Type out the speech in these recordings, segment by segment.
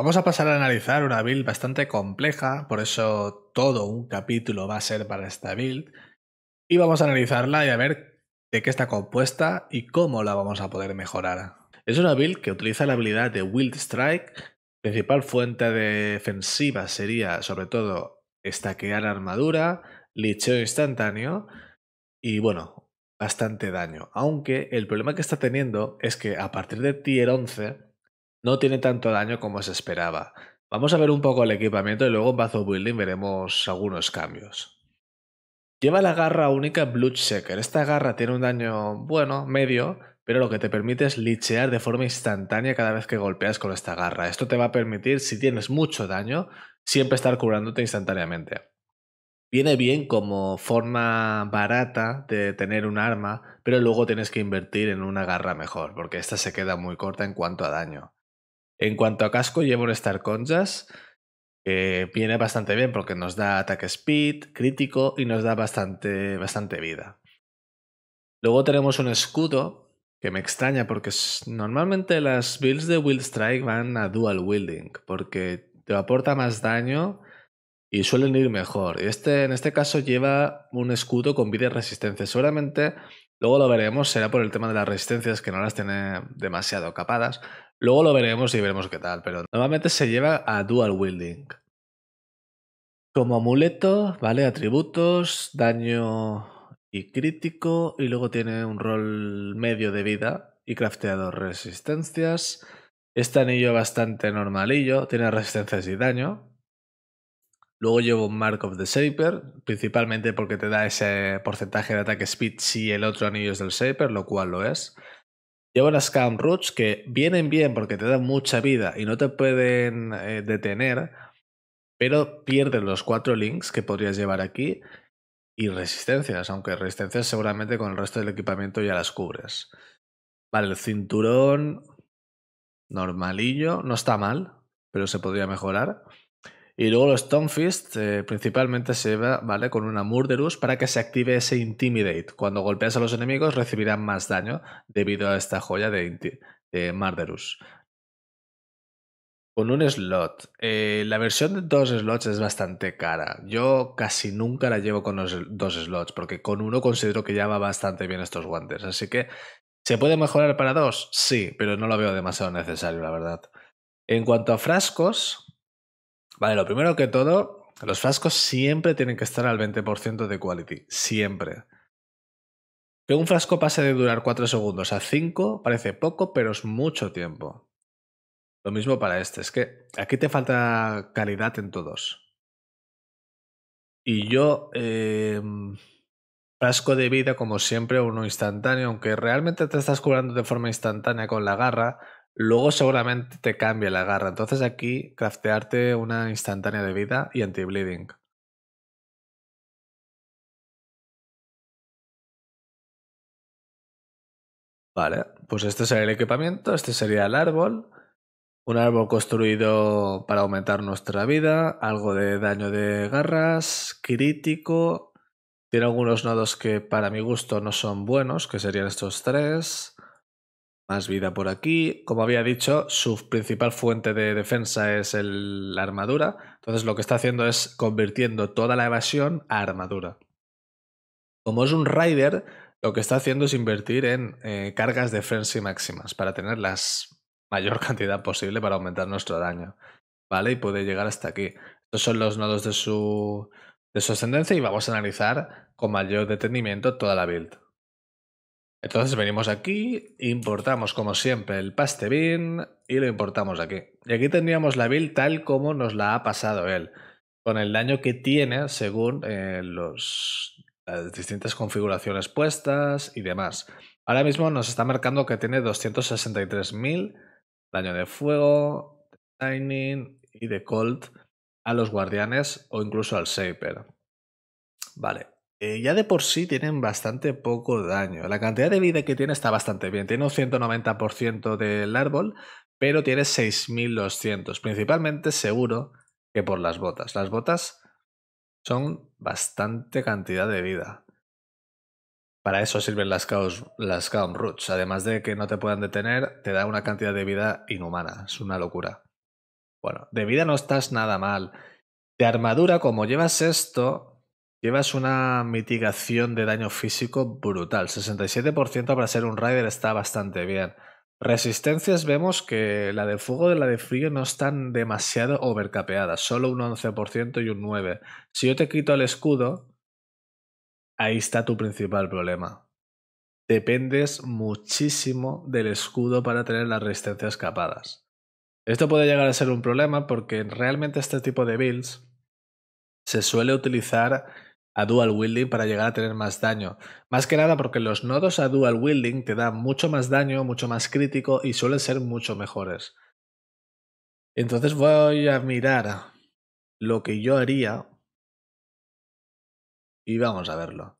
Vamos a pasar a analizar una build bastante compleja, por eso todo un capítulo va a ser para esta build. Y vamos a analizarla y a ver de qué está compuesta y cómo la vamos a poder mejorar. Es una build que utiliza la habilidad de Wild Strike. Principal fuente defensiva sería, sobre todo, estaquear armadura, licheo instantáneo y, bueno, bastante daño. Aunque el problema que está teniendo es que a partir de tier 11 no tiene tanto daño como se esperaba. Vamos a ver un poco el equipamiento y luego en Bazo Building veremos algunos cambios. Lleva la garra única Bloodseeker. Esta garra tiene un daño, bueno, medio, pero lo que te permite es lichear de forma instantánea cada vez que golpeas con esta garra. Esto te va a permitir, si tienes mucho daño, siempre estar curándote instantáneamente. Viene bien como forma barata de tener un arma, pero luego tienes que invertir en una garra mejor, porque esta se queda muy corta en cuanto a daño. En cuanto a casco, llevo un Star Conjas que viene bastante bien porque nos da ataque speed, crítico y nos da bastante, bastante vida. Luego tenemos un escudo que me extraña porque normalmente las builds de Will Strike van a dual wielding porque te aporta más daño y suelen ir mejor. Este, en este caso lleva un escudo con vida y resistencia. Seguramente luego lo veremos, será por el tema de las resistencias que no las tiene demasiado capadas, Luego lo veremos y veremos qué tal, pero normalmente se lleva a dual wielding. Como amuleto, ¿vale? Atributos, daño y crítico, y luego tiene un rol medio de vida y crafteado resistencias. Este anillo bastante normalillo, tiene resistencias y daño. Luego llevo un Mark of the Shaper, principalmente porque te da ese porcentaje de ataque speed si el otro anillo es del Shaper, lo cual lo es. Llevo las Scam Roots que vienen bien porque te dan mucha vida y no te pueden eh, detener, pero pierden los cuatro links que podrías llevar aquí y resistencias, aunque resistencias seguramente con el resto del equipamiento ya las cubres. Vale, el cinturón normalillo, no está mal, pero se podría mejorar. Y luego los Stonefist eh, principalmente se va ¿vale? con una Murderous para que se active ese Intimidate. Cuando golpeas a los enemigos recibirán más daño debido a esta joya de, de Con un slot. Eh, la versión de dos slots es bastante cara. Yo casi nunca la llevo con los dos slots porque con uno considero que ya va bastante bien estos guantes. Así que, ¿se puede mejorar para dos? Sí, pero no lo veo demasiado necesario, la verdad. En cuanto a frascos, Vale, lo primero que todo, los frascos siempre tienen que estar al 20% de quality, siempre. Que un frasco pase de durar 4 segundos a 5 parece poco, pero es mucho tiempo. Lo mismo para este, es que aquí te falta calidad en todos. Y yo, eh, frasco de vida como siempre, uno instantáneo, aunque realmente te estás curando de forma instantánea con la garra, luego seguramente te cambia la garra. Entonces aquí craftearte una instantánea de vida y anti-bleeding. Vale, pues este sería el equipamiento, este sería el árbol. Un árbol construido para aumentar nuestra vida, algo de daño de garras, crítico. Tiene algunos nodos que para mi gusto no son buenos, que serían estos tres. Más vida por aquí. Como había dicho, su principal fuente de defensa es la armadura. Entonces lo que está haciendo es convirtiendo toda la evasión a armadura. Como es un rider, lo que está haciendo es invertir en eh, cargas de frenzy máximas para tener la mayor cantidad posible para aumentar nuestro daño. ¿Vale? Y puede llegar hasta aquí. Estos son los nodos de su, de su ascendencia y vamos a analizar con mayor detenimiento toda la build. Entonces venimos aquí, importamos como siempre el paste bin y lo importamos aquí. Y aquí tendríamos la build tal como nos la ha pasado él, con el daño que tiene según eh, los, las distintas configuraciones puestas y demás. Ahora mismo nos está marcando que tiene 263.000 daño de fuego, de Lightning y de Cold a los guardianes o incluso al Saper. Vale, eh, ya de por sí tienen bastante poco daño. La cantidad de vida que tiene está bastante bien. Tiene un 190% del árbol, pero tiene 6200. Principalmente seguro que por las botas. Las botas son bastante cantidad de vida. Para eso sirven las, caos, las Roots. Además de que no te puedan detener, te da una cantidad de vida inhumana. Es una locura. Bueno, de vida no estás nada mal. De armadura, como llevas esto, Llevas una mitigación de daño físico brutal. 67% para ser un rider está bastante bien. Resistencias vemos que la de fuego y la de frío no están demasiado overcapeadas, solo un 11% y un 9%. Si yo te quito el escudo, ahí está tu principal problema. Dependes muchísimo del escudo para tener las resistencias capadas. Esto puede llegar a ser un problema porque realmente este tipo de builds se suele utilizar a dual wielding para llegar a tener más daño. Más que nada porque los nodos a dual wielding te dan mucho más daño, mucho más crítico y suelen ser mucho mejores. Entonces voy a mirar lo que yo haría y vamos a verlo.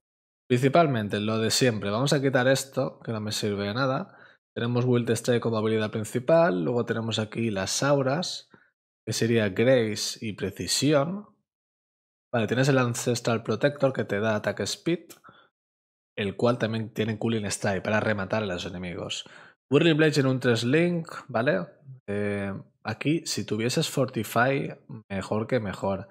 Principalmente lo de siempre, vamos a quitar esto que no me sirve de nada. Tenemos Wild Strike como habilidad principal, luego tenemos aquí las auras, que sería Grace y Precisión. Vale, tienes el Ancestral Protector que te da Attack Speed, el cual también tiene Cooling Strike para rematar a los enemigos. Whirling blades en un 3 Link, ¿vale? Eh, aquí, si tuvieses Fortify, mejor que mejor.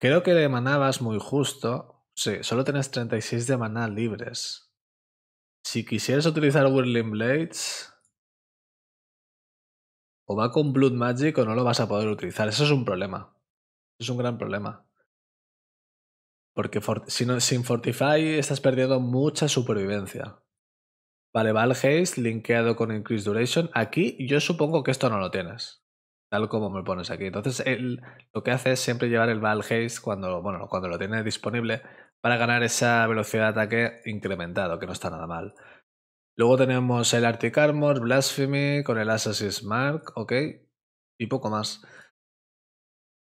Creo que de maná vas muy justo. Sí, solo tienes 36 de maná libres. Si quisieras utilizar Whirling Blades, o va con Blood Magic o no lo vas a poder utilizar. Eso es un problema. Es un gran problema. Porque sin Fortify estás perdiendo mucha supervivencia. Vale, Valhaze, linkeado con Increased Duration. Aquí yo supongo que esto no lo tienes. Tal como me pones aquí. Entonces, él lo que hace es siempre llevar el Valhaze cuando, bueno, cuando lo tiene disponible para ganar esa velocidad de ataque incrementado, que no está nada mal. Luego tenemos el Arctic Armor, Blasphemy, con el Assassin's Mark, ok, y poco más.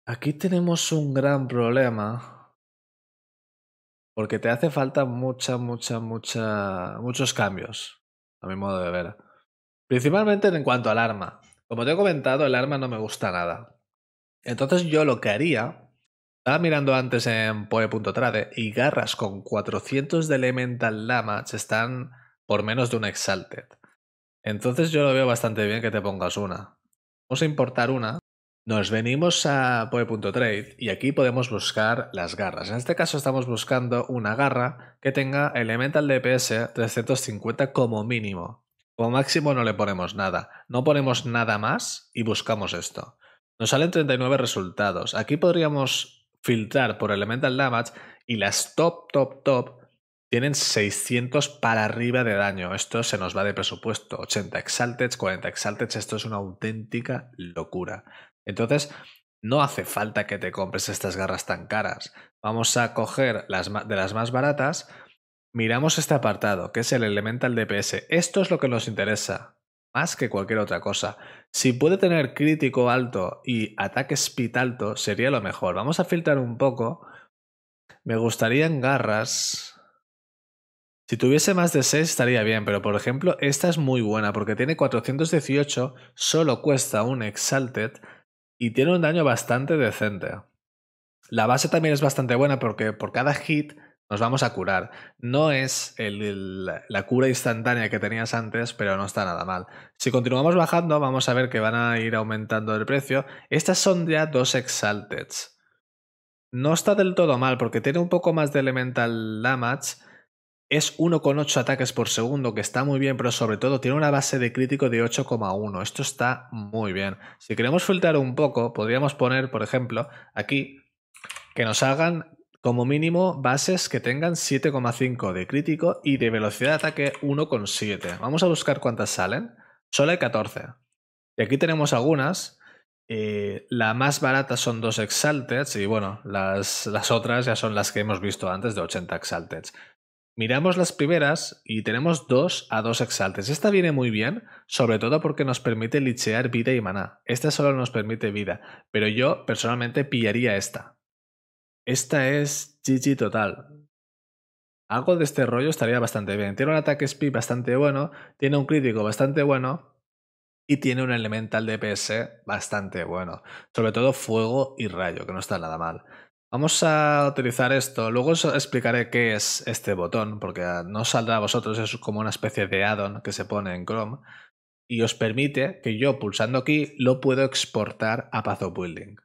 Aquí tenemos un gran problema. Porque te hace falta mucha, mucha, mucha, muchos cambios, a mi modo de ver. Principalmente en cuanto al arma. Como te he comentado, el arma no me gusta nada. Entonces yo lo que haría, estaba mirando antes en Poe.trade y garras con 400 de Elemental Damage están por menos de un Exalted. Entonces yo lo veo bastante bien que te pongas una. Vamos a importar una nos venimos a Poe.trade y aquí podemos buscar las garras. En este caso estamos buscando una garra que tenga Elemental DPS 350 como mínimo. Como máximo no le ponemos nada. No ponemos nada más y buscamos esto. Nos salen 39 resultados. Aquí podríamos filtrar por Elemental Damage y las top, top, top tienen 600 para arriba de daño. Esto se nos va de presupuesto. 80 Exalted, 40 Exalted. Esto es una auténtica locura. Entonces, no hace falta que te compres estas garras tan caras. Vamos a coger las de las más baratas. Miramos este apartado, que es el Elemental DPS. Esto es lo que nos interesa, más que cualquier otra cosa. Si puede tener crítico alto y ataque speed alto, sería lo mejor. Vamos a filtrar un poco. Me gustarían garras. Si tuviese más de 6 estaría bien, pero por ejemplo, esta es muy buena porque tiene 418, solo cuesta un Exalted y tiene un daño bastante decente. La base también es bastante buena porque por cada hit nos vamos a curar. No es la cura instantánea que tenías antes, pero no está nada mal. Si continuamos bajando, vamos a ver que van a ir aumentando el precio. Estas son ya dos exalted. No está del todo mal porque tiene un poco más de elemental damage es 1,8 ataques por segundo, que está muy bien, pero sobre todo tiene una base de crítico de 8,1. Esto está muy bien. Si queremos filtrar un poco, podríamos poner, por ejemplo, aquí, que nos hagan como mínimo bases que tengan 7,5 de crítico y de velocidad de ataque 1,7. Vamos a buscar cuántas salen. Solo hay 14. Y aquí tenemos algunas. Eh, la más barata son dos exalted y bueno, las, las otras ya son las que hemos visto antes de 80 Exalteds. Miramos las primeras y tenemos dos a dos exaltes. Esta viene muy bien, sobre todo porque nos permite lichear vida y maná. Esta solo nos permite vida, pero yo personalmente pillaría esta. Esta es GG total. Algo de este rollo estaría bastante bien. Tiene un ataque speed bastante bueno, tiene un crítico bastante bueno y tiene un elemental DPS bastante bueno. Sobre todo fuego y rayo, que no está nada mal. Vamos a utilizar esto. Luego os explicaré qué es este botón, porque no saldrá a vosotros. Es como una especie de add-on que se pone en Chrome y os permite que yo pulsando aquí lo puedo exportar a Path of Building.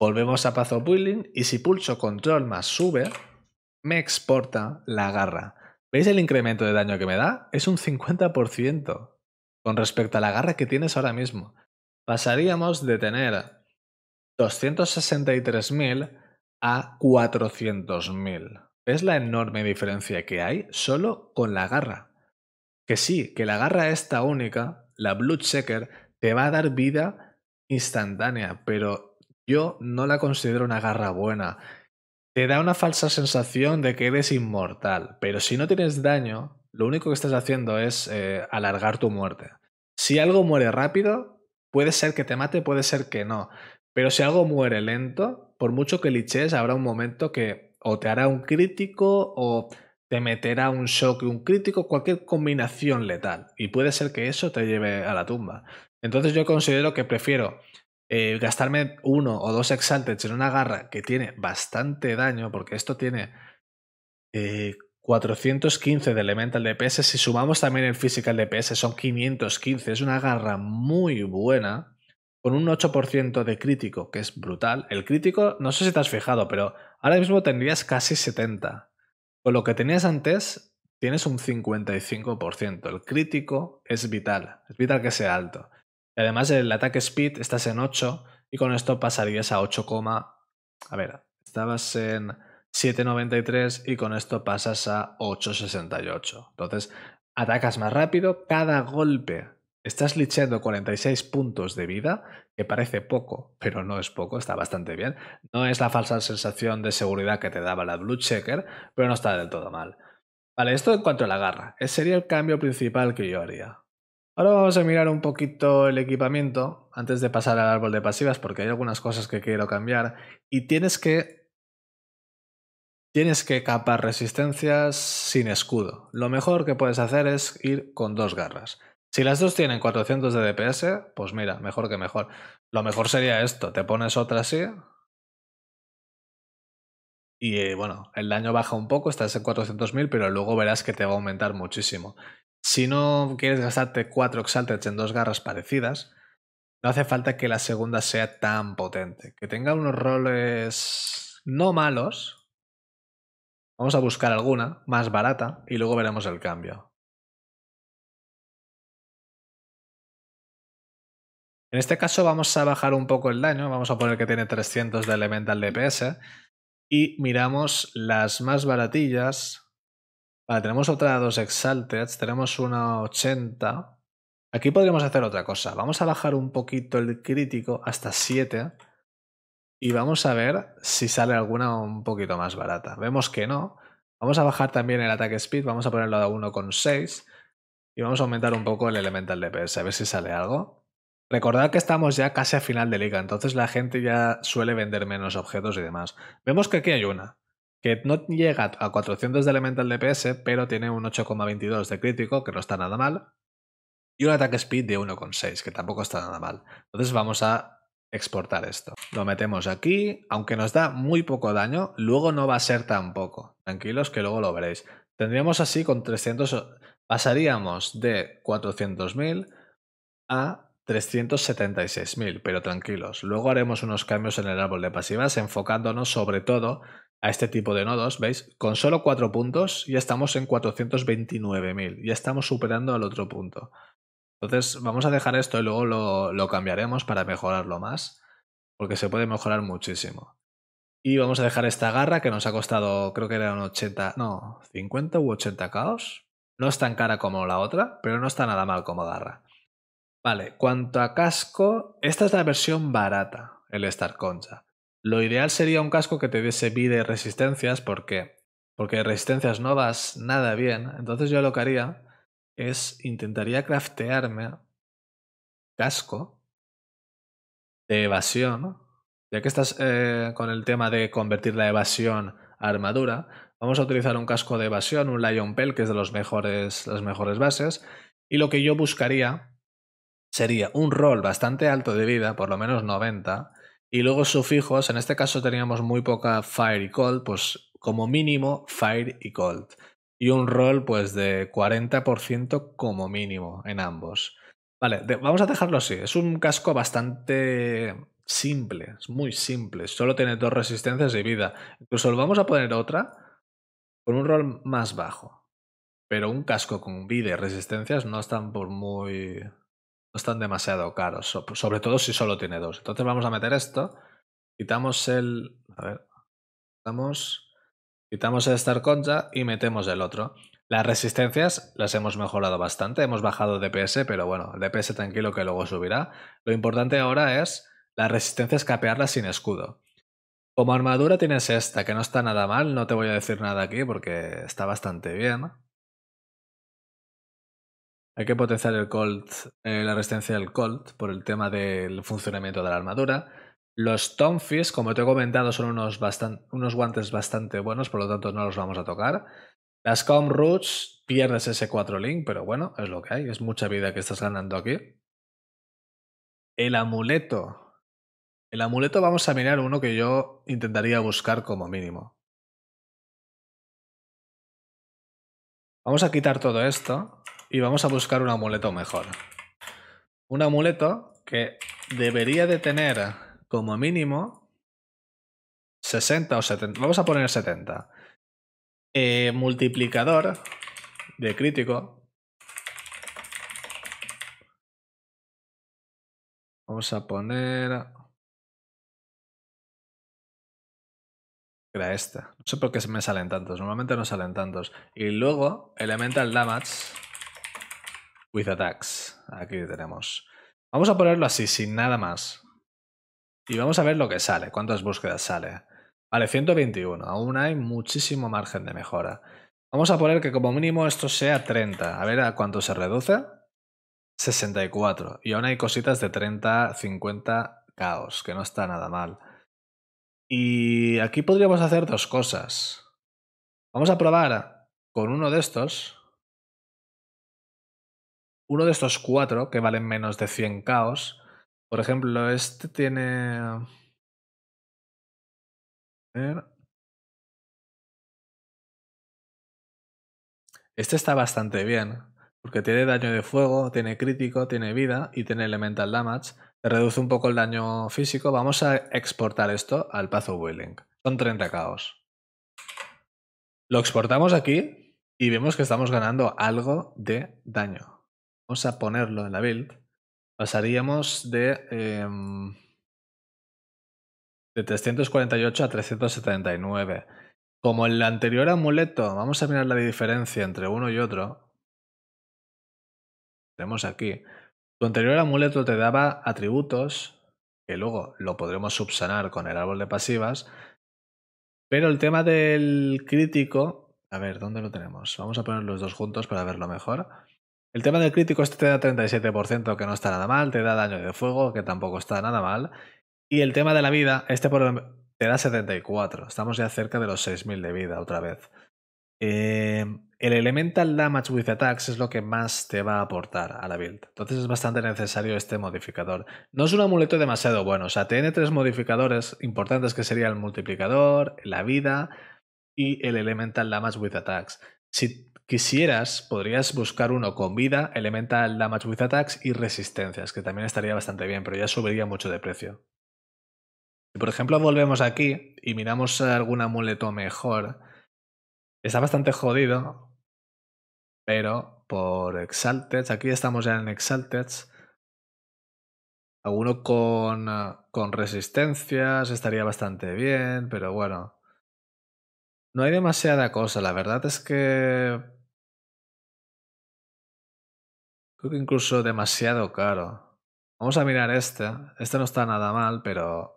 Volvemos a Path of Building y si pulso Control más sube, me exporta la garra. ¿Veis el incremento de daño que me da? Es un 50% con respecto a la garra que tienes ahora mismo. Pasaríamos de tener 263.000 a 400.000. Es la enorme diferencia que hay solo con la garra. Que sí, que la garra esta única, la Blood te va a dar vida instantánea, pero yo no la considero una garra buena. Te da una falsa sensación de que eres inmortal, pero si no tienes daño, lo único que estás haciendo es eh, alargar tu muerte. Si algo muere rápido, puede ser que te mate, puede ser que no, pero si algo muere lento, por mucho que liches, habrá un momento que o te hará un crítico o te meterá un shock, un crítico, cualquier combinación letal. Y puede ser que eso te lleve a la tumba. Entonces yo considero que prefiero eh, gastarme uno o dos exalteds en una garra que tiene bastante daño, porque esto tiene 415 eh, de elemental DPS. Si sumamos también el physical DPS, son 515. Es una garra muy buena con un 8% de crítico, que es brutal. El crítico, no sé si te has fijado, pero ahora mismo tendrías casi 70. Con lo que tenías antes, tienes un 55%. El crítico es vital, es vital que sea alto. Y además el ataque speed estás en 8 y con esto pasarías a 8, a ver, estabas en 7,93 y con esto pasas a 8,68. Entonces, atacas más rápido, cada golpe Estás licheando 46 puntos de vida, que parece poco, pero no es poco, está bastante bien. No es la falsa sensación de seguridad que te daba la Blue Checker, pero no está del todo mal. Vale, esto en cuanto a la garra. Ese eh, sería el cambio principal que yo haría. Ahora vamos a mirar un poquito el equipamiento antes de pasar al árbol de pasivas porque hay algunas cosas que quiero cambiar y tienes que tienes que capar resistencias sin escudo. Lo mejor que puedes hacer es ir con dos garras. Si las dos tienen 400 de DPS, pues mira, mejor que mejor. Lo mejor sería esto, te pones otra así. Y eh, bueno, el daño baja un poco, estás en 400.000, pero luego verás que te va a aumentar muchísimo. Si no quieres gastarte 4 Exalted en dos garras parecidas, no hace falta que la segunda sea tan potente. Que tenga unos roles no malos. Vamos a buscar alguna más barata y luego veremos el cambio. En este caso vamos a bajar un poco el daño, vamos a poner que tiene 300 de elemental DPS y miramos las más baratillas. Vale, tenemos otra dos Exalted, tenemos una 80. Aquí podríamos hacer otra cosa. Vamos a bajar un poquito el crítico hasta 7 y vamos a ver si sale alguna un poquito más barata. Vemos que no. Vamos a bajar también el ataque speed, vamos a ponerlo a 1,6 y vamos a aumentar un poco el elemental DPS, a ver si sale algo. Recordad que estamos ya casi a final de liga, entonces la gente ya suele vender menos objetos y demás. Vemos que aquí hay una, que no llega a 400 de elemental DPS, pero tiene un 8,22 de crítico, que no está nada mal, y un ataque speed de 1,6, que tampoco está nada mal. Entonces vamos a exportar esto. Lo metemos aquí, aunque nos da muy poco daño, luego no va a ser tan poco. Tranquilos que luego lo veréis. Tendríamos así con 300... Pasaríamos de 400.000 a 376.000, pero tranquilos, luego haremos unos cambios en el árbol de pasivas enfocándonos sobre todo a este tipo de nodos, ¿veis? Con solo 4 puntos ya estamos en 429.000, ya estamos superando al otro punto. Entonces vamos a dejar esto y luego lo, lo cambiaremos para mejorarlo más, porque se puede mejorar muchísimo. Y vamos a dejar esta garra que nos ha costado, creo que eran 80, no, 50 u 80 caos. No es tan cara como la otra, pero no está nada mal como garra. Vale, cuanto a casco, esta es la versión barata, el Star Concha. Lo ideal sería un casco que te diese vida y resistencias, porque porque resistencias no vas nada bien. Entonces yo lo que haría es intentaría craftearme casco de evasión, ya que estás eh, con el tema de convertir la evasión a armadura. Vamos a utilizar un casco de evasión, un Lion Pell, que es de los mejores, las mejores bases. Y lo que yo buscaría sería un rol bastante alto de vida, por lo menos 90, y luego sufijos, en este caso teníamos muy poca fire y cold, pues como mínimo fire y cold, y un rol pues de 40% como mínimo en ambos. Vale, vamos a dejarlo así, es un casco bastante simple, es muy simple, solo tiene dos resistencias y vida. Incluso lo vamos a poner otra con un rol más bajo. Pero un casco con vida y resistencias no están por muy están demasiado caros, sobre todo si solo tiene dos. Entonces vamos a meter esto, quitamos el... quitamos, quitamos el Star Concha y metemos el otro. Las resistencias las hemos mejorado bastante, hemos bajado DPS, pero bueno, DPS tranquilo que luego subirá. Lo importante ahora es resistencia resistencia escapearla sin escudo. Como armadura tienes esta, que no está nada mal, no te voy a decir nada aquí porque está bastante bien. Hay que potenciar el Colt, eh, la resistencia del Colt por el tema del funcionamiento de la armadura. Los Tomfis, como te he comentado, son unos, unos guantes bastante buenos, por lo tanto no los vamos a tocar. Las Com Roots, pierdes ese 4 link, pero bueno, es lo que hay, es mucha vida que estás ganando aquí. El amuleto. El amuleto vamos a mirar uno que yo intentaría buscar como mínimo. Vamos a quitar todo esto y vamos a buscar un amuleto mejor. Un amuleto que debería de tener como mínimo 60 o 70. Vamos a poner 70. Eh, multiplicador de crítico. Vamos a poner... Era este. No sé por qué me salen tantos. Normalmente no salen tantos. Y luego, elemental damage. With Attacks. Aquí tenemos. Vamos a ponerlo así, sin nada más. Y vamos a ver lo que sale, cuántas búsquedas sale. Vale, 121. Aún hay muchísimo margen de mejora. Vamos a poner que como mínimo esto sea 30. A ver a cuánto se reduce. 64. Y aún hay cositas de 30, 50 caos, que no está nada mal. Y aquí podríamos hacer dos cosas. Vamos a probar con uno de estos uno de estos cuatro que valen menos de 100 caos. Por ejemplo, este tiene... Este está bastante bien, porque tiene daño de fuego, tiene crítico, tiene vida y tiene elemental damage. Reduce un poco el daño físico. Vamos a exportar esto al Path of Son 30 caos. Lo exportamos aquí y vemos que estamos ganando algo de daño a ponerlo en la build, pasaríamos de, em, de 348 a 379. Como el anterior amuleto, vamos a mirar la diferencia entre uno y otro. Tenemos aquí. Tu anterior amuleto te daba atributos, que luego lo podremos subsanar con el árbol de pasivas. Pero el tema del crítico. A ver, ¿dónde lo tenemos? Vamos a poner los dos juntos para verlo mejor. El tema del crítico este te da 37%, que no está nada mal, te da daño de fuego, que tampoco está nada mal. Y el tema de la vida, este por, te da 74. Estamos ya cerca de los 6.000 de vida otra vez. Eh, el Elemental Damage with Attacks es lo que más te va a aportar a la build. Entonces es bastante necesario este modificador. No es un amuleto demasiado bueno. O sea, tiene tres modificadores importantes que sería el multiplicador, la vida y el Elemental Damage with Attacks. Si quisieras, podrías buscar uno con vida, elemental damage with attacks y resistencias, que también estaría bastante bien, pero ya subiría mucho de precio. Si por ejemplo volvemos aquí y miramos algún amuleto mejor, está bastante jodido, pero por Exalted, aquí estamos ya en Exalted. Alguno con, con resistencias estaría bastante bien, pero bueno. No hay demasiada cosa, la verdad es que Creo que incluso demasiado caro. Vamos a mirar este. Este no está nada mal, pero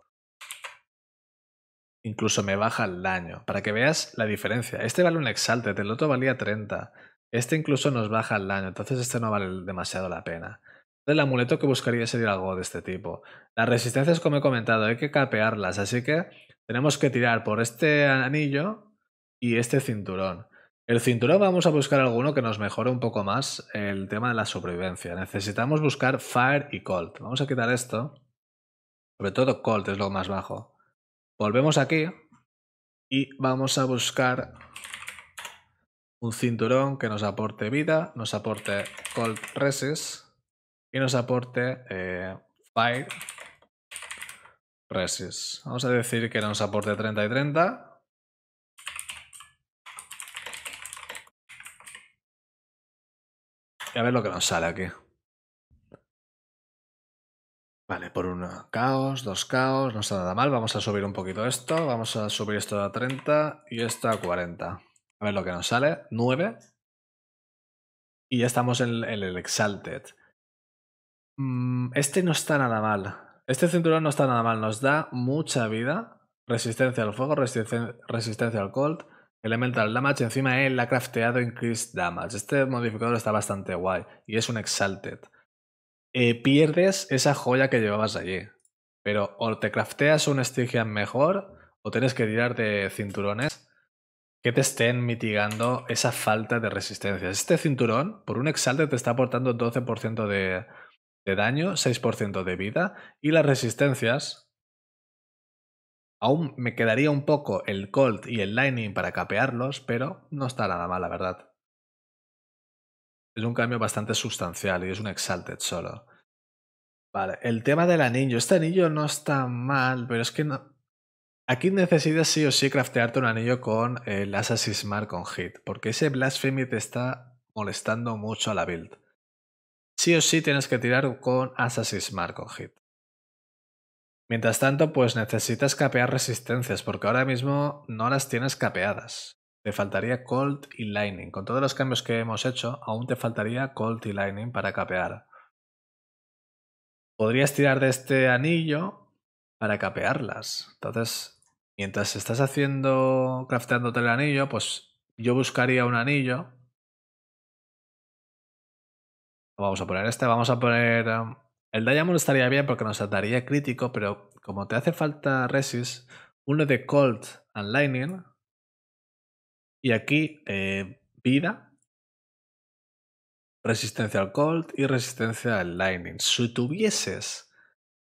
incluso me baja el daño. Para que veas la diferencia. Este vale un Exalted, el otro valía 30. Este incluso nos baja el daño, entonces este no vale demasiado la pena. El amuleto que buscaría sería algo de este tipo. Las resistencias, como he comentado, hay que capearlas, así que tenemos que tirar por este anillo y este cinturón. El cinturón vamos a buscar alguno que nos mejore un poco más el tema de la supervivencia. Necesitamos buscar Fire y Cold. Vamos a quitar esto. Sobre todo Cold es lo más bajo. Volvemos aquí y vamos a buscar un cinturón que nos aporte vida, nos aporte Cold Resist y nos aporte eh, Fire Resist. Vamos a decir que nos aporte 30 y 30. A ver lo que nos sale aquí. Vale, por un caos, dos caos, no está nada mal. Vamos a subir un poquito esto. Vamos a subir esto a 30 y esto a 40. A ver lo que nos sale. 9. Y ya estamos en, el Exalted. Mm, este no está nada mal. Este cinturón no está nada mal. Nos da mucha vida. Resistencia al fuego, resistencia al cold. Elemental Damage, encima él ha crafteado Increased Damage. Este modificador está bastante guay y es un Exalted. Eh, pierdes esa joya que llevabas allí. Pero o te crafteas un Stygian mejor o tienes que tirarte cinturones que te estén mitigando esa falta de resistencia. Este cinturón, por un Exalted, te está aportando 12% de, de daño, 6% de vida y las resistencias Aún me quedaría un poco el Colt y el Lightning para capearlos, pero no está nada mal, la verdad. Es un cambio bastante sustancial y es un Exalted solo. Vale, el tema del anillo. Este anillo no está mal, pero es que no... Aquí necesitas sí o sí craftearte un anillo con el Assassin's Mark con Hit, porque ese Blasphemy te está molestando mucho a la build. Sí o sí tienes que tirar con Assassin's Mark con Hit. Mientras tanto, pues necesitas capear resistencias, porque ahora mismo no las tienes capeadas. Te faltaría cold y Lightning. Con todos los cambios que hemos hecho, aún te faltaría cold y Lightning para capear. Podrías tirar de este anillo para capearlas. Entonces, mientras estás haciendo, crafteándote el anillo, pues yo buscaría un anillo. Vamos a poner este, vamos a poner um, el Diamond estaría bien porque nos daría crítico, pero como te hace falta Resist, uno de Cold and Lightning. Y aquí eh, vida, resistencia al Cold y resistencia al Lightning. Si tuvieses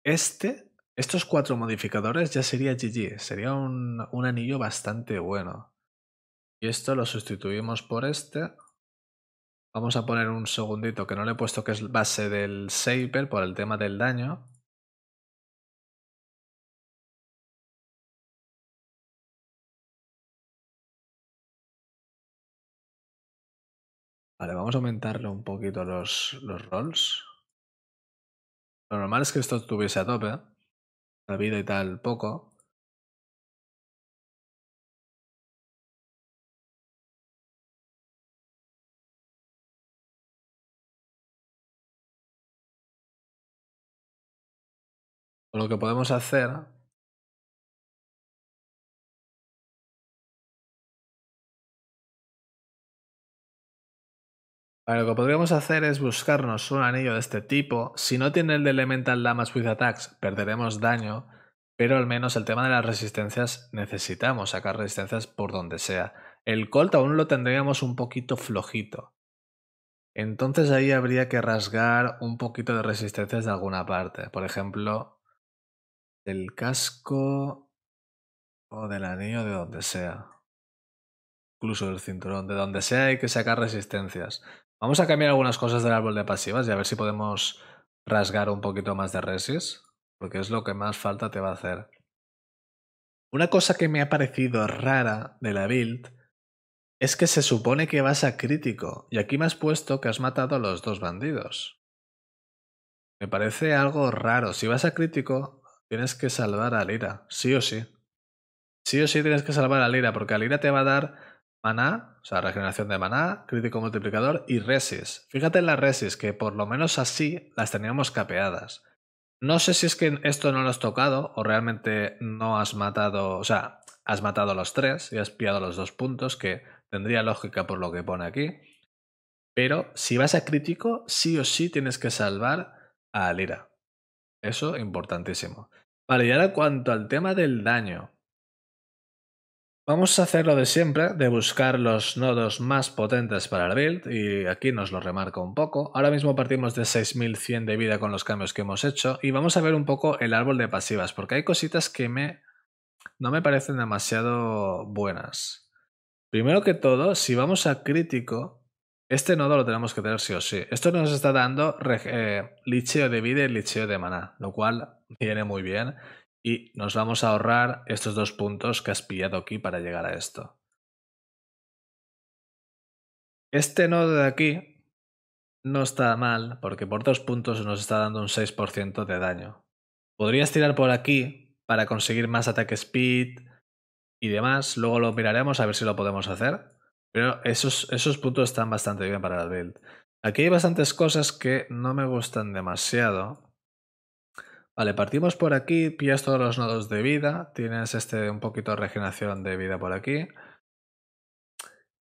este, estos cuatro modificadores ya sería GG, sería un, un anillo bastante bueno. Y esto lo sustituimos por este. Vamos a poner un segundito que no le he puesto que es base del Saber por el tema del daño. Vale, vamos a aumentarle un poquito los, los rolls. Lo normal es que esto estuviese a tope. La vida y tal, poco. lo que podemos hacer lo que podríamos hacer es buscarnos un anillo de este tipo. Si no tiene el de Elemental Damage with Attacks, perderemos daño, pero al menos el tema de las resistencias necesitamos sacar resistencias por donde sea. El Colt aún lo tendríamos un poquito flojito. Entonces ahí habría que rasgar un poquito de resistencias de alguna parte. Por ejemplo, del casco o del anillo, de donde sea. Incluso del cinturón, de donde sea hay que sacar resistencias. Vamos a cambiar algunas cosas del árbol de pasivas y a ver si podemos rasgar un poquito más de resis, porque es lo que más falta te va a hacer. Una cosa que me ha parecido rara de la build es que se supone que vas a crítico, y aquí me has puesto que has matado a los dos bandidos. Me parece algo raro. Si vas a crítico, Tienes que salvar a Lira, sí o sí. Sí o sí tienes que salvar a Lira, porque a Lira te va a dar maná, o sea, regeneración de maná, crítico multiplicador y resis. Fíjate en las resis, que por lo menos así las teníamos capeadas. No sé si es que esto no lo has tocado o realmente no has matado, o sea, has matado a los tres y has pillado los dos puntos, que tendría lógica por lo que pone aquí. Pero si vas a crítico, sí o sí tienes que salvar a Lira. Eso importantísimo. Vale, y ahora cuanto al tema del daño. Vamos a hacer lo de siempre, de buscar los nodos más potentes para el build, y aquí nos lo remarca un poco. Ahora mismo partimos de 6100 de vida con los cambios que hemos hecho, y vamos a ver un poco el árbol de pasivas, porque hay cositas que me no me parecen demasiado buenas. Primero que todo, si vamos a crítico, este nodo lo tenemos que tener sí o sí. Esto nos está dando eh, licheo de vida y licheo de maná, lo cual viene muy bien. Y nos vamos a ahorrar estos dos puntos que has pillado aquí para llegar a esto. Este nodo de aquí no está mal, porque por dos puntos nos está dando un 6% de daño. Podrías tirar por aquí para conseguir más ataque speed y demás. Luego lo miraremos a ver si lo podemos hacer. Pero esos, puntos están bastante bien para la build. Aquí hay bastantes cosas que no me gustan demasiado. Vale, partimos por aquí, pillas todos los nodos de vida, tienes este un poquito de regeneración de vida por aquí.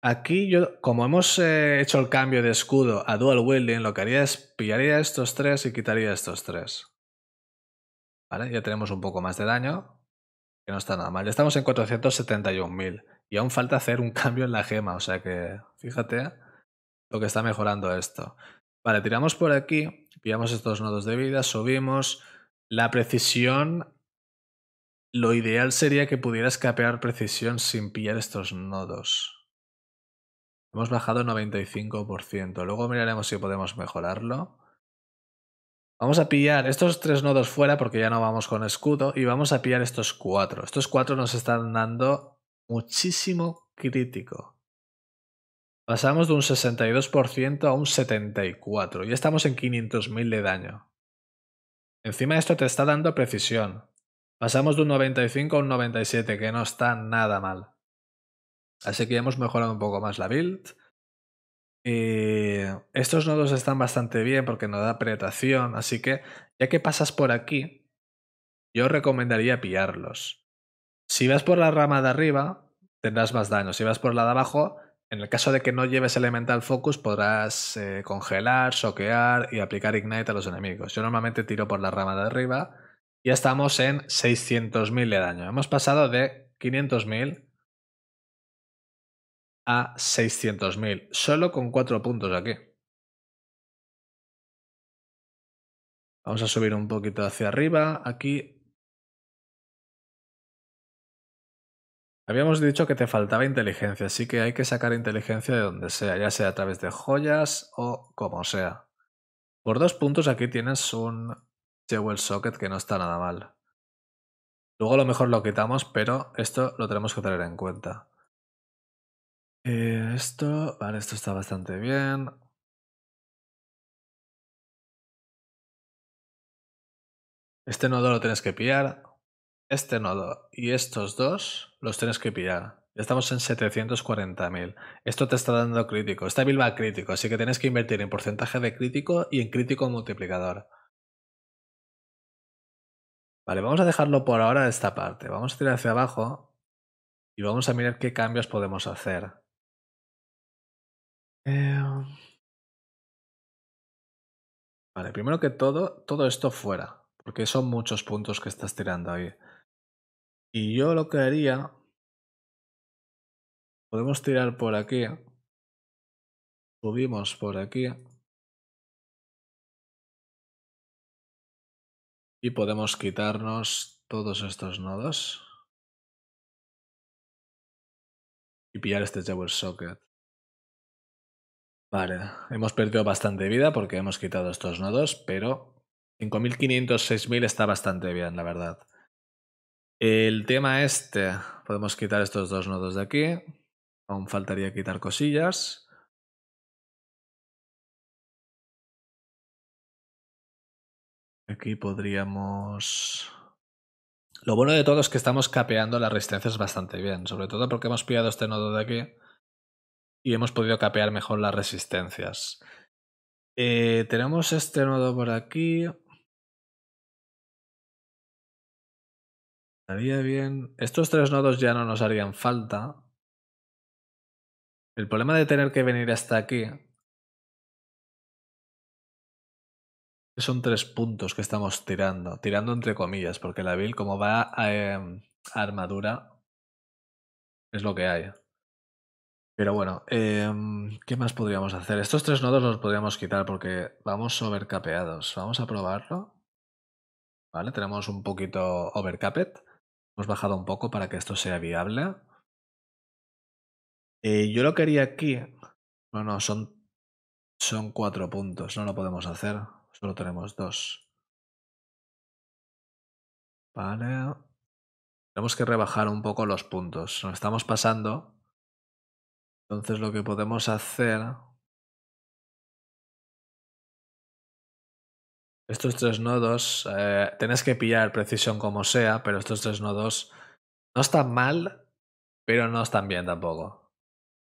Aquí yo, como hemos eh, hecho el cambio de escudo a dual wielding, lo que haría es pillaría estos tres y quitaría estos tres. Vale, ya tenemos un poco más de daño, que no está nada mal. Ya estamos en 471.000. Y aún falta hacer un cambio en la gema, o sea que fíjate lo que está mejorando esto. Vale, tiramos por aquí, pillamos estos nodos de vida, subimos. La precisión, lo ideal sería que pudiera capear precisión sin pillar estos nodos. Hemos bajado 95%, luego miraremos si podemos mejorarlo. Vamos a pillar estos tres nodos fuera porque ya no vamos con escudo y vamos a pillar estos cuatro. Estos cuatro nos están dando muchísimo crítico. Pasamos de un 62% a un 74% y estamos en 500.000 de daño. Encima esto te está dando precisión. Pasamos de un 95 a un 97, que no está nada mal. Así que hemos mejorado un poco más la build. Y estos nodos están bastante bien porque nos da apretación, así que ya que pasas por aquí, yo recomendaría pillarlos. Si vas por la rama de arriba, tendrás más daño. Si vas por la de abajo, en el caso de que no lleves Elemental Focus, podrás eh, congelar, soquear y aplicar Ignite a los enemigos. Yo normalmente tiro por la rama de arriba. Ya estamos en 600.000 de daño. Hemos pasado de 500.000 a 600.000. Solo con 4 puntos aquí. Vamos a subir un poquito hacia arriba. Aquí Habíamos dicho que te faltaba inteligencia, así que hay que sacar inteligencia de donde sea, ya sea a través de joyas o como sea. Por dos puntos aquí tienes un Jewel Socket que no está nada mal. Luego a lo mejor lo quitamos, pero esto lo tenemos que tener en cuenta. Eh, esto, esto está bastante bien. Este nodo lo tienes que pillar este nodo y estos dos los tienes que pillar. Ya estamos en 740.000. Esto te está dando crítico. Está a crítico, así que tienes que invertir en porcentaje de crítico y en crítico multiplicador. Vale, vamos a dejarlo por ahora de esta parte. Vamos a tirar hacia abajo y vamos a mirar qué cambios podemos hacer. Eh, vale, primero que todo, todo esto fuera, porque son muchos puntos que estás tirando ahí. Y yo lo que haría, podemos tirar por aquí, subimos por aquí y podemos quitarnos todos estos nodos y pillar este Socket. Vale, hemos perdido bastante vida porque hemos quitado estos nodos, pero 5.500, 6.000 está bastante bien, la verdad. El tema este, podemos quitar estos dos nodos de aquí. Aún faltaría quitar cosillas. Aquí podríamos... Lo bueno de todo es que estamos capeando las resistencias bastante bien, sobre todo porque hemos pillado este nodo de aquí y hemos podido capear mejor las resistencias. Eh, tenemos este nodo por aquí. bien. Estos tres nodos ya no nos harían falta. El problema de tener que venir hasta aquí son tres puntos que estamos tirando, tirando entre comillas, porque la build como va a, em, armadura es lo que hay. Pero bueno, em, ¿qué más podríamos hacer? Estos tres nodos los podríamos quitar porque vamos overcapeados. Vamos a probarlo. Vale, tenemos un poquito overcaped bajado un poco para que esto sea viable. Eh, yo lo quería aquí. no no, son, son cuatro puntos. No lo podemos hacer. Solo tenemos dos. Vale. Tenemos que rebajar un poco los puntos. Nos estamos pasando. Entonces lo que podemos hacer estos tres nodos, eh, tenés que pillar precisión como sea, pero estos tres nodos no están mal, pero no están bien tampoco.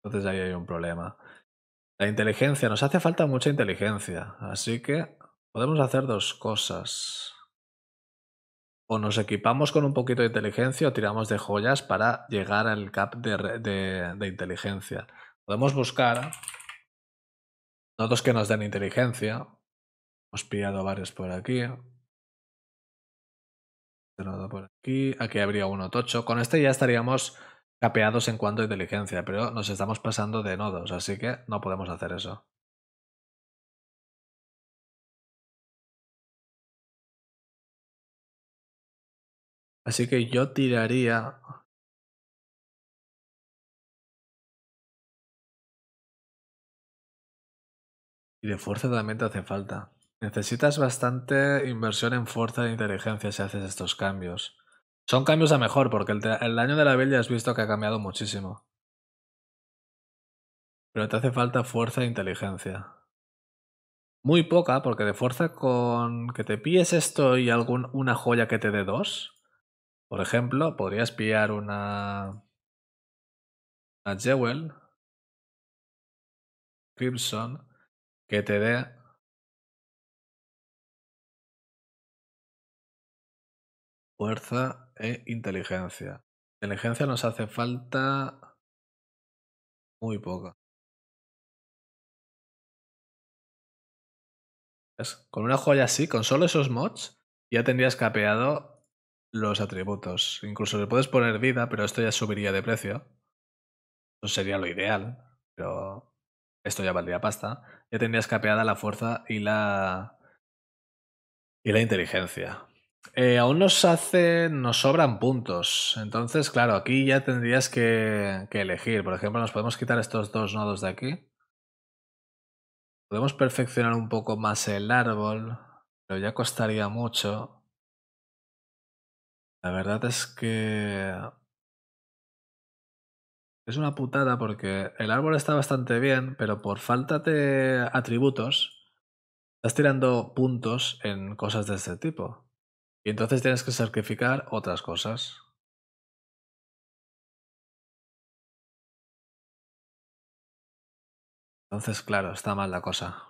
Entonces ahí hay un problema. La inteligencia, nos hace falta mucha inteligencia, así que podemos hacer dos cosas. O nos equipamos con un poquito de inteligencia o tiramos de joyas para llegar al cap de inteligencia. Podemos buscar nodos que nos den inteligencia, Hemos pillado varios por aquí. Por aquí. Aquí habría uno tocho. Con este ya estaríamos capeados en cuanto a inteligencia, pero nos estamos pasando de nodos, así que no podemos hacer eso. Así que yo tiraría... Y de fuerza también te hace falta. Necesitas bastante inversión en fuerza e inteligencia si haces estos cambios. Son cambios a mejor, porque el, año daño de la bella has visto que ha cambiado muchísimo. Pero te hace falta fuerza e inteligencia. Muy poca, porque de fuerza con que te pilles esto y algún, una joya que te dé dos. Por ejemplo, podrías pillar una. Una Jewel. Crimson. Que te dé Fuerza e inteligencia. Inteligencia nos hace falta muy poca. Con una joya así, con solo esos mods, ya tendrías capeado los atributos. Incluso le puedes poner vida, pero esto ya subiría de precio. Eso sería lo ideal, pero esto ya valdría pasta. Ya tendrías capeada la fuerza y la y la inteligencia. Eh, aún nos hace, nos sobran puntos. Entonces, claro, aquí ya tendrías que, que, elegir. Por ejemplo, nos podemos quitar estos dos nodos de aquí. Podemos perfeccionar un poco más el árbol, pero ya costaría mucho. La verdad es que... Es una putada porque el árbol está bastante bien, pero por falta de atributos, estás tirando puntos en cosas de este tipo. Y entonces tienes que sacrificar otras cosas. Entonces, claro, está mal la cosa.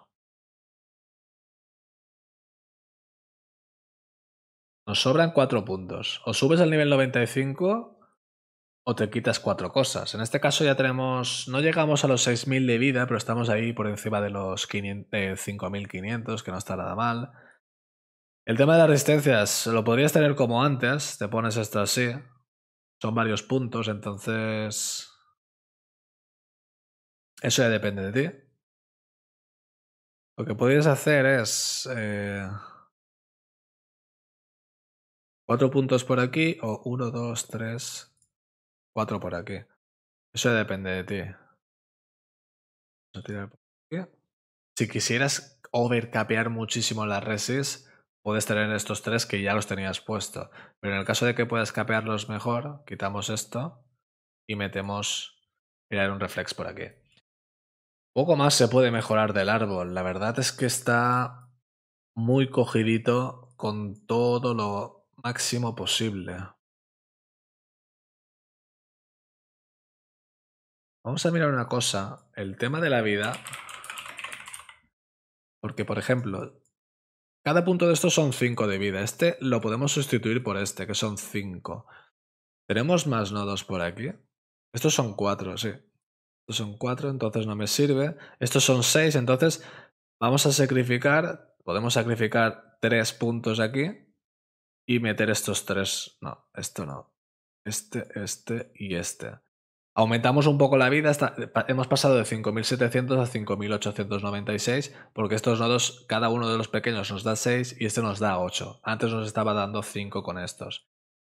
Nos sobran cuatro puntos. O subes al nivel 95 o te quitas cuatro cosas. En este caso ya tenemos, no llegamos a los 6.000 de vida, pero estamos ahí por encima de los 5.500, que no está nada mal. El tema de las resistencias, lo podrías tener como antes, te pones esto así. Son varios puntos, entonces... Eso ya depende de ti. Lo que podrías hacer es... Eh, cuatro puntos por aquí o uno, dos, tres, cuatro por aquí. Eso ya depende de ti. Si quisieras overcapear muchísimo las resis, puedes tener estos tres que ya los tenías puesto. Pero en el caso de que puedas capearlos mejor, quitamos esto y metemos crear un reflex por aquí. Poco más se puede mejorar del árbol. La verdad es que está muy cogidito con todo lo máximo posible. Vamos a mirar una cosa, el tema de la vida. Porque, por ejemplo, cada punto de estos son 5 de vida. Este lo podemos sustituir por este, que son 5. ¿Tenemos más nodos por aquí? Estos son 4, sí. Estos son 4, entonces no me sirve. Estos son 6, entonces vamos a sacrificar. Podemos sacrificar 3 puntos aquí y meter estos 3. No, esto no. Este, este y este. Aumentamos un poco la vida, hemos pasado de 5.700 a 5.896, porque estos nodos, cada uno de los pequeños nos da 6 y este nos da 8. Antes nos estaba dando 5 con estos.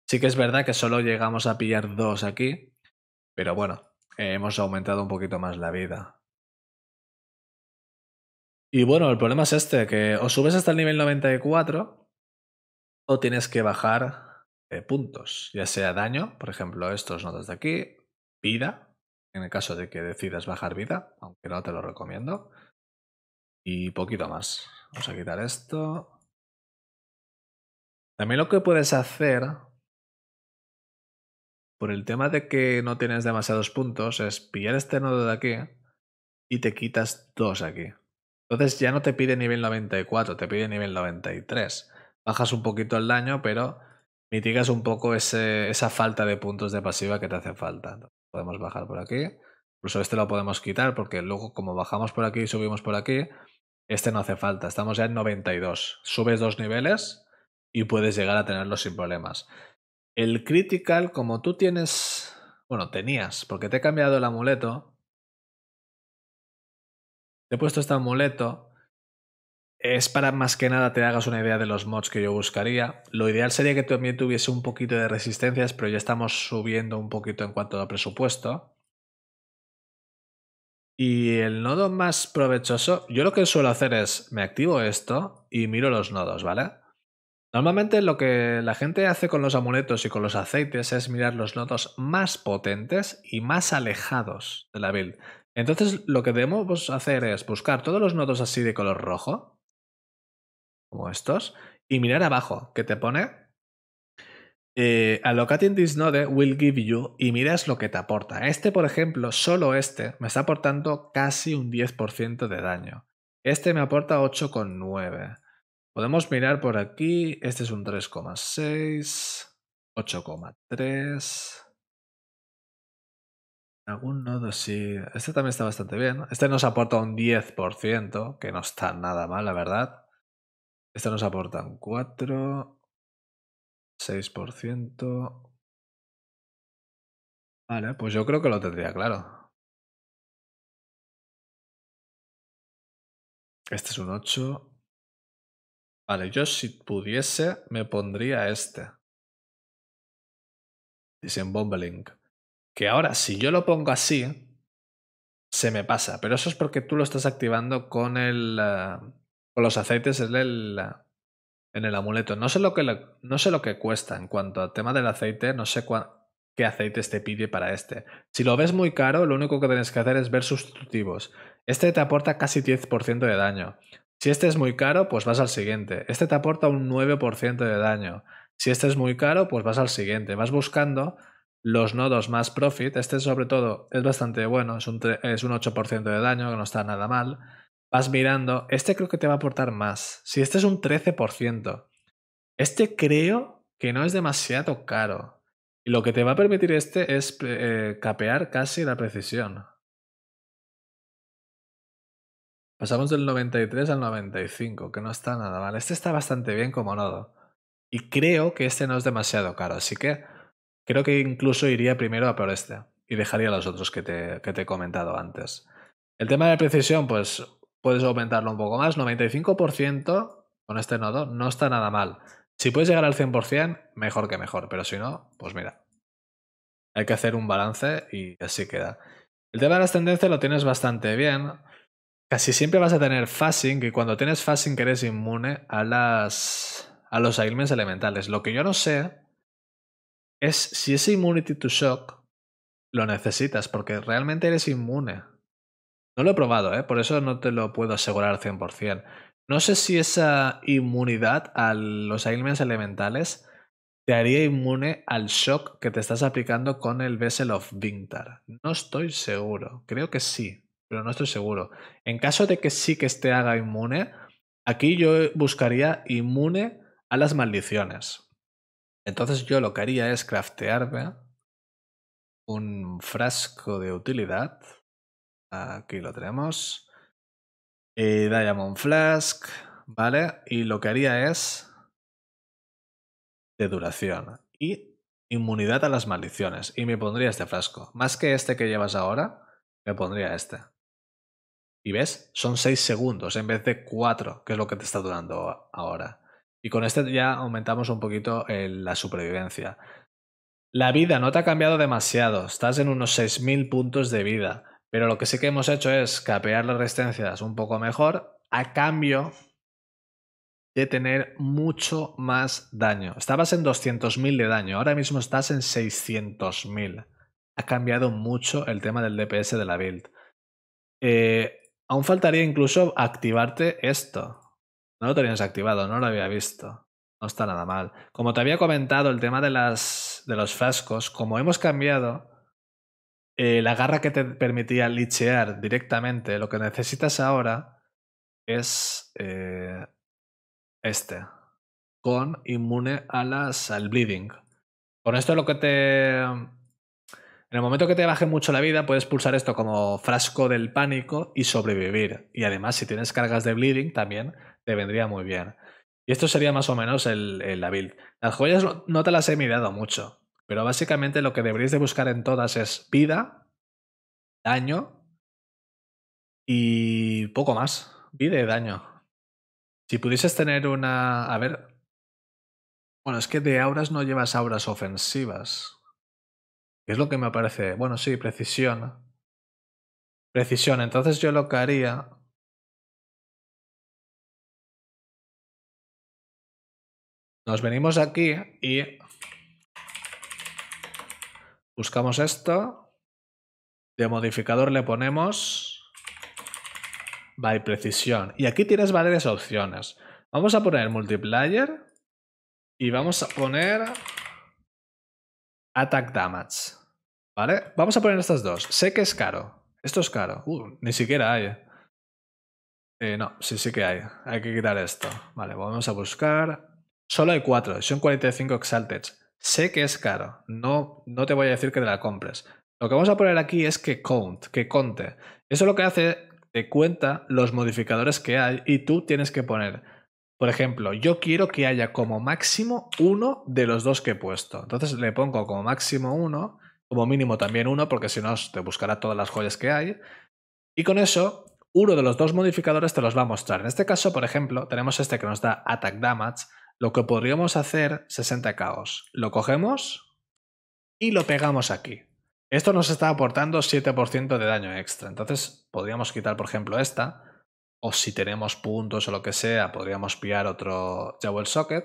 Sí que es verdad que solo llegamos a pillar 2 aquí, pero bueno, hemos aumentado un poquito más la vida. Y bueno, el problema es este, que o subes hasta el nivel 94 o tienes que bajar puntos, ya sea daño, por ejemplo estos nodos de aquí, vida, en el caso de que decidas bajar vida, aunque no te lo recomiendo. Y poquito más. Vamos a quitar esto. También lo que puedes hacer, por el tema de que no tienes demasiados puntos, es pillar este nodo de aquí y te quitas dos aquí. Entonces ya no te pide nivel 94, te pide nivel 93. Bajas un poquito el daño, pero mitigas un poco esa falta de puntos de pasiva que te hace falta podemos bajar por aquí. Incluso este lo podemos quitar porque luego como bajamos por aquí y subimos por aquí, este no hace falta. Estamos ya en 92. Subes dos niveles y puedes llegar a tenerlo sin problemas. El critical, como tú tienes... Bueno, tenías, porque te he cambiado el amuleto. Te he puesto este amuleto es para más que nada te hagas una idea de los mods que yo buscaría. Lo ideal sería que también tuviese un poquito de resistencias, pero ya estamos subiendo un poquito en cuanto a presupuesto. Y el nodo más provechoso, yo lo que suelo hacer es, me activo esto y miro los nodos, ¿vale? Normalmente lo que la gente hace con los amuletos y con los aceites es mirar los nodos más potentes y más alejados de la build. Entonces lo que debemos hacer es buscar todos los nodos así de color rojo, como estos, y mirar abajo, que te pone eh, allocating this node will give you y miras lo que te aporta. Este, por ejemplo, solo este, me está aportando casi un 10% de daño. Este me aporta 8,9. Podemos mirar por aquí, este es un 3,6, 8,3. Algún nodo sí. Este también está bastante bien. Este nos aporta un 10%, que no está nada mal, la verdad. Esta nos aporta un 4, 6%. Vale, pues yo creo que lo tendría claro. Este es un 8. Vale, yo si pudiese me pondría este. Dicen Bombelink. Que ahora, si yo lo pongo así, se me pasa. Pero eso es porque tú lo estás activando con el... Eh, con los aceites en el amuleto. No sé, lo que no sé lo que cuesta en cuanto al tema del aceite, no sé qué aceites te pide para este. Si lo ves muy caro, lo único que tienes que hacer es ver sustitutivos. Este te aporta casi 10% de daño. Si este es muy caro, pues vas al siguiente. Este te aporta un 9% de daño. Si este es muy caro, pues vas al siguiente. Vas buscando los nodos más profit. Este sobre todo es bastante bueno, es un, es un 8% de daño, que no está nada mal vas mirando, este creo que te va a aportar más. Si este es un 13%, este creo que no es demasiado caro. Y lo que te va a permitir este es eh, capear casi la precisión. Pasamos del 93 al 95, que no está nada mal. Este está bastante bien como nodo. Y creo que este no es demasiado caro, así que creo que incluso iría primero a por este y dejaría los otros que te, que te he comentado antes. El tema de precisión, pues puedes aumentarlo un poco más. 95% con este nodo no está nada mal. Si puedes llegar al 100%, mejor que mejor, pero si no, pues mira, hay que hacer un balance y así queda. El tema de las tendencias lo tienes bastante bien. Casi siempre vas a tener phasing y cuando tienes phasing eres inmune a, las, a los ailments elementales. Lo que yo no sé es si ese immunity to shock lo necesitas porque realmente eres inmune no lo he probado, ¿eh? por eso no te lo puedo asegurar al 100%. No sé si esa inmunidad a los ailments elementales te haría inmune al shock que te estás aplicando con el Vessel of Vintar. No estoy seguro. Creo que sí, pero no estoy seguro. En caso de que sí que te haga inmune, aquí yo buscaría inmune a las maldiciones. Entonces yo lo que haría es craftearme un frasco de utilidad Aquí lo tenemos. Eh, Diamond Flask, ¿vale? Y lo que haría es de duración y inmunidad a las maldiciones. Y me pondría este frasco. Más que este que llevas ahora, me pondría este. Y ves, son 6 segundos en vez de 4, que es lo que te está durando ahora. Y con este ya aumentamos un poquito eh, la supervivencia. La vida no te ha cambiado demasiado, estás en unos 6.000 puntos de vida. Pero lo que sí que hemos hecho es capear las resistencias un poco mejor a cambio de tener mucho más daño. Estabas en 200.000 de daño, ahora mismo estás en 600.000. Ha cambiado mucho el tema del DPS de la build. Eh, aún faltaría incluso activarte esto. No lo tenías activado, no lo había visto. No está nada mal. Como te había comentado, el tema de, las, de los frascos, como hemos cambiado, eh, la garra que te permitía lichear directamente, lo que necesitas ahora es eh, este, con inmune a al bleeding. Con esto lo que te... En el momento que te baje mucho la vida, puedes pulsar esto como frasco del pánico y sobrevivir. Y además, si tienes cargas de bleeding, también te vendría muy bien. Y esto sería más o menos el, la build. Las joyas no te las he mirado mucho. Pero básicamente lo que deberíais de buscar en todas es vida, daño y poco más. Vida y daño. Si pudieses tener una... A ver... Bueno, es que de auras no llevas auras ofensivas. Es lo que me parece. Bueno, sí, precisión. Precisión. Entonces yo lo que haría Nos venimos aquí y Buscamos esto. De modificador le ponemos by precisión. Y aquí tienes varias opciones. Vamos a poner Multiplier. y vamos a poner attack damage. ¿Vale? Vamos a poner estas dos. Sé que es caro. Esto es caro. Uh, ni siquiera hay. Eh, no, sí, sí que hay. Hay que quitar esto. Vale, vamos a buscar. Solo hay cuatro. Son 45 exalted. Sé que es caro, no, no te voy a decir que te la compres. Lo que vamos a poner aquí es que count, que conte. Eso lo que hace, te cuenta los modificadores que hay y tú tienes que poner. Por ejemplo, yo quiero que haya como máximo uno de los dos que he puesto. Entonces le pongo como máximo uno, como mínimo también uno, porque si no te buscará todas las joyas que hay. Y con eso, uno de los dos modificadores te los va a mostrar. En este caso, por ejemplo, tenemos este que nos da attack damage lo que podríamos hacer 60 caos. Lo cogemos y lo pegamos aquí. Esto nos está aportando 7% de daño extra. Entonces podríamos quitar, por ejemplo, esta. O si tenemos puntos o lo que sea, podríamos pillar otro Jewel Socket.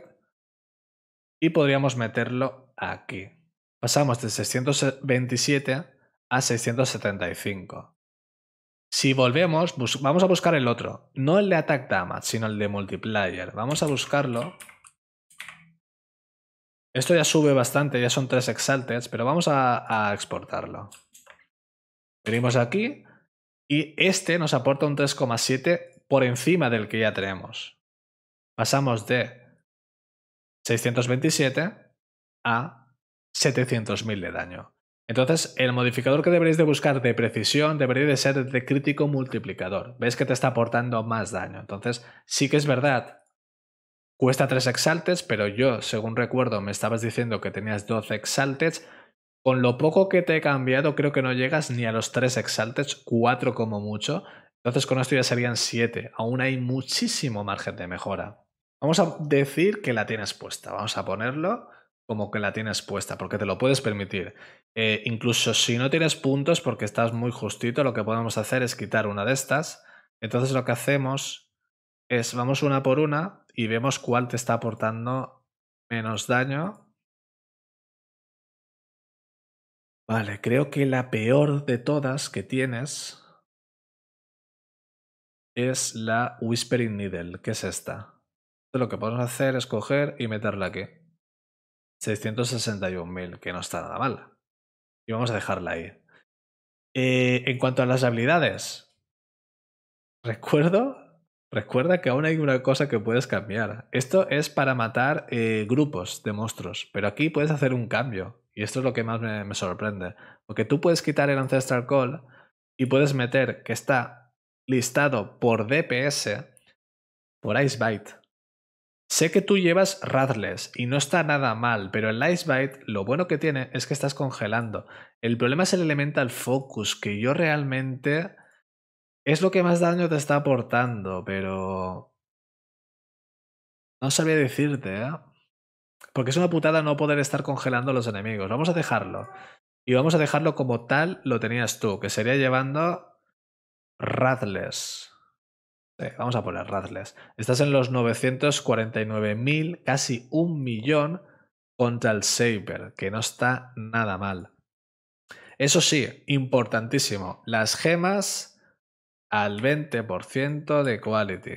Y podríamos meterlo aquí. Pasamos de 627 a 675. Si volvemos, vamos a buscar el otro. No el de Attack Damage, sino el de Multiplier. Vamos a buscarlo esto ya sube bastante, ya son tres exalteds, pero vamos a, exportarlo. Venimos aquí y este nos aporta un 3,7 por encima del que ya tenemos. Pasamos de 627 a 700.000 de daño. Entonces, el modificador que deberéis de buscar de precisión debería de ser de crítico multiplicador. Ves que te está aportando más daño. Entonces, sí que es verdad Cuesta 3 exaltes, pero yo, según recuerdo, me estabas diciendo que tenías 12 exaltes. Con lo poco que te he cambiado, creo que no llegas ni a los 3 exaltes, 4 como mucho. Entonces con esto ya serían 7. Aún hay muchísimo margen de mejora. Vamos a decir que la tienes puesta. Vamos a ponerlo como que la tienes puesta, porque te lo puedes permitir. Eh, incluso si no tienes puntos porque estás muy justito, lo que podemos hacer es quitar una de estas. Entonces lo que hacemos es, vamos una por una, y vemos cuál te está aportando menos daño. Vale, creo que la peor de todas que tienes es la Whispering Needle, que es esta. lo que podemos hacer es coger y meterla aquí. 661.000, que no está nada mal. Y vamos a dejarla ahí. Eh, en cuanto a las habilidades, recuerdo Recuerda que aún hay una cosa que puedes cambiar. Esto es para matar eh, grupos de monstruos, pero aquí puedes hacer un cambio. Y esto es lo que más me, sorprende. Porque tú puedes quitar el Ancestral Call y puedes meter que está listado por DPS por Icebite. Sé que tú llevas Radless y no está nada mal, pero el Icebite lo bueno que tiene es que estás congelando. El problema es el Elemental Focus, que yo realmente es lo que más daño te está aportando, pero. No sabía decirte, ¿eh? Porque es una putada no poder estar congelando a los enemigos. Vamos a dejarlo. Y vamos a dejarlo como tal lo tenías tú, que sería llevando Radles. vamos a poner Radles. Estás en los 949.000, casi un millón contra el Saber, que no está nada mal. Eso sí, importantísimo, las gemas al 20% de quality.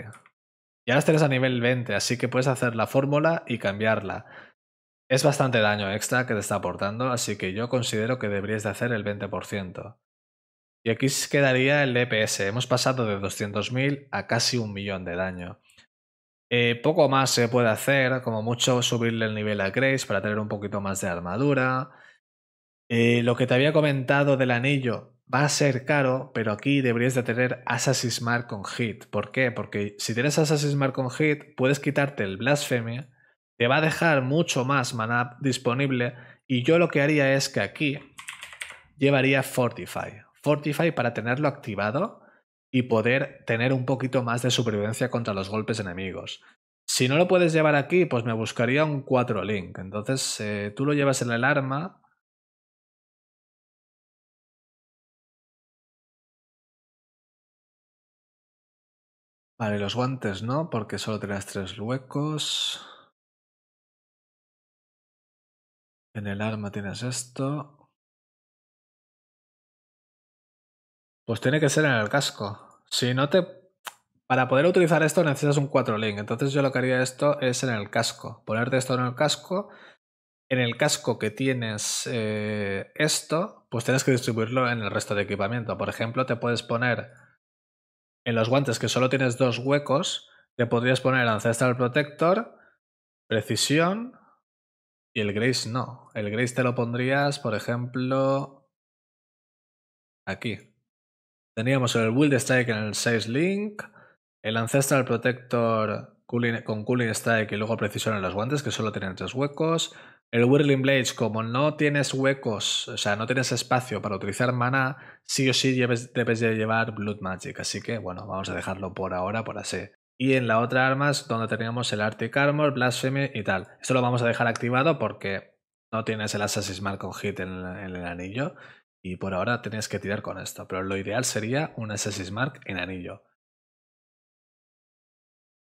Y ahora estás a nivel 20, así que puedes hacer la fórmula y cambiarla. Es bastante daño extra que te está aportando, así que yo considero que deberías de hacer el 20%. Y aquí quedaría el DPS. E Hemos pasado de 200.000 a casi un millón de daño. Eh, poco más se puede hacer, como mucho subirle el nivel a Grace para tener un poquito más de armadura. Eh, lo que te había comentado del anillo, va a ser caro, pero aquí deberías de tener Assassin's Mark con Hit. ¿Por qué? Porque si tienes Assassin's Mark con Hit, puedes quitarte el Blasphemy, te va a dejar mucho más maná disponible y yo lo que haría es que aquí llevaría Fortify. Fortify para tenerlo activado y poder tener un poquito más de supervivencia contra los golpes enemigos. Si no lo puedes llevar aquí, pues me buscaría un 4 link. Entonces eh, tú lo llevas en el arma, Vale, los guantes no, porque solo tienes tres huecos. En el arma tienes esto. Pues tiene que ser en el casco. Si no te... Para poder utilizar esto necesitas un 4 link. Entonces yo lo que haría esto es en el casco. Ponerte esto en el casco. En el casco que tienes eh, esto, pues tienes que distribuirlo en el resto de equipamiento. Por ejemplo, te puedes poner en los guantes que solo tienes dos huecos, te podrías poner Ancestral Protector, Precisión y el Grace no. El Grace te lo pondrías, por ejemplo, aquí. Teníamos el Wild Strike en el 6 Link, el Ancestral Protector con Cooling Strike y luego Precisión en los guantes, que solo tienen tres huecos. El Whirling Blades, como no tienes huecos, o sea, no tienes espacio para utilizar mana, sí o sí debes de llevar Blood Magic. Así que, bueno, vamos a dejarlo por ahora, por así. Y en la otra arma es donde teníamos el Arctic Armor, Blasphemy y tal. Esto lo vamos a dejar activado porque no tienes el Assassin's Mark con hit en, el anillo. Y por ahora tienes que tirar con esto. Pero lo ideal sería un Assassin's Mark en anillo.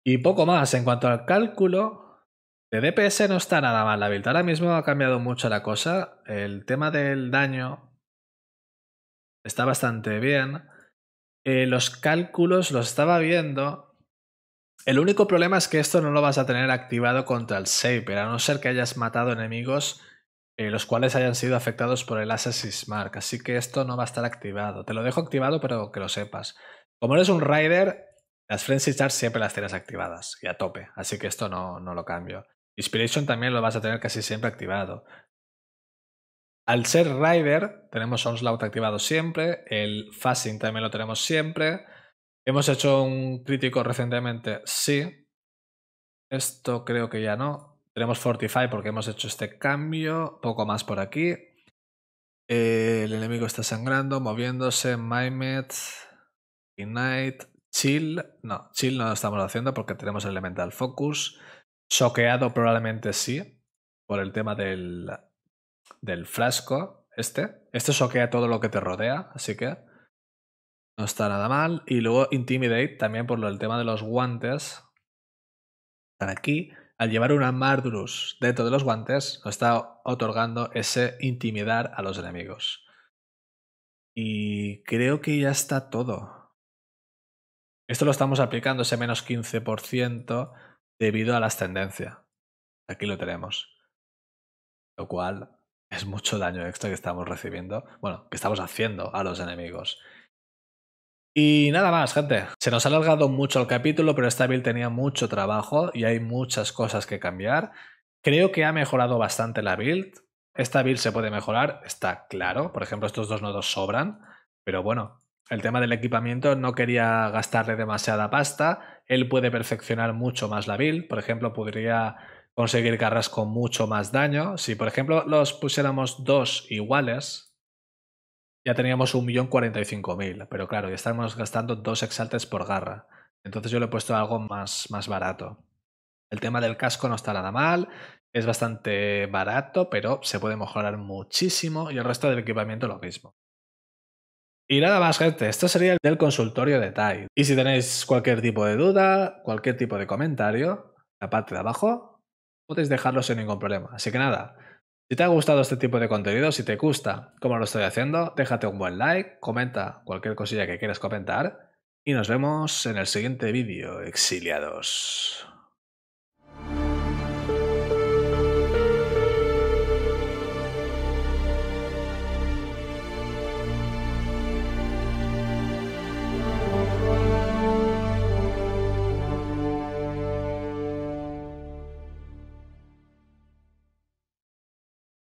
Y poco más. En cuanto al cálculo, DPS no está nada mal la build. Ahora mismo ha cambiado mucho la cosa. El tema del daño está bastante bien. Eh, los cálculos los estaba viendo. El único problema es que esto no lo vas a tener activado contra el save, a no ser que hayas matado enemigos eh, los cuales hayan sido afectados por el Assassin's Mark. Así que esto no va a estar activado. Te lo dejo activado, pero que lo sepas. Como eres un rider, las Frenzy stars siempre las tienes activadas y a tope, así que esto no, no lo cambio. Inspiration también lo vas a tener casi siempre activado. Al ser Rider, tenemos Onslaught activado siempre, el Fasting también lo tenemos siempre. ¿Hemos hecho un crítico recientemente? Sí. Esto creo que ya no. Tenemos Fortify porque hemos hecho este cambio, poco más por aquí. el enemigo está sangrando, moviéndose, Mimet, Ignite, Chill. No, Chill no lo estamos haciendo porque tenemos Elemental Focus. Soqueado probablemente sí, por el tema del, del frasco este. Este soquea todo lo que te rodea, así que no está nada mal. Y luego Intimidate también por el tema de los guantes. Están aquí. Al llevar una Mardrus dentro de los guantes, nos está otorgando ese intimidar a los enemigos. Y creo que ya está todo. Esto lo estamos aplicando, ese menos 15% debido a la ascendencia. Aquí lo tenemos. Lo cual es mucho daño extra que estamos recibiendo, bueno, que estamos haciendo a los enemigos. Y nada más, gente. Se nos ha alargado mucho el capítulo, pero esta build tenía mucho trabajo y hay muchas cosas que cambiar. Creo que ha mejorado bastante la build. Esta build se puede mejorar, está claro. Por ejemplo, estos dos nodos sobran, pero bueno, el tema del equipamiento no quería gastarle demasiada pasta él puede perfeccionar mucho más la build, por ejemplo, podría conseguir garras con mucho más daño. Si, por ejemplo, los pusiéramos dos iguales, ya teníamos 1.045.000, pero claro, ya estamos gastando dos exaltes por garra. Entonces yo le he puesto algo más, más barato. El tema del casco no está nada mal, es bastante barato, pero se puede mejorar muchísimo y el resto del equipamiento lo mismo. Y nada más, gente, esto sería el del consultorio de Tai. Y si tenéis cualquier tipo de duda, cualquier tipo de comentario, la parte de abajo, podéis dejarlo sin ningún problema. Así que nada, si te ha gustado este tipo de contenido, si te gusta como lo estoy haciendo, déjate un buen like, comenta cualquier cosilla que quieras comentar y nos vemos en el siguiente vídeo, exiliados.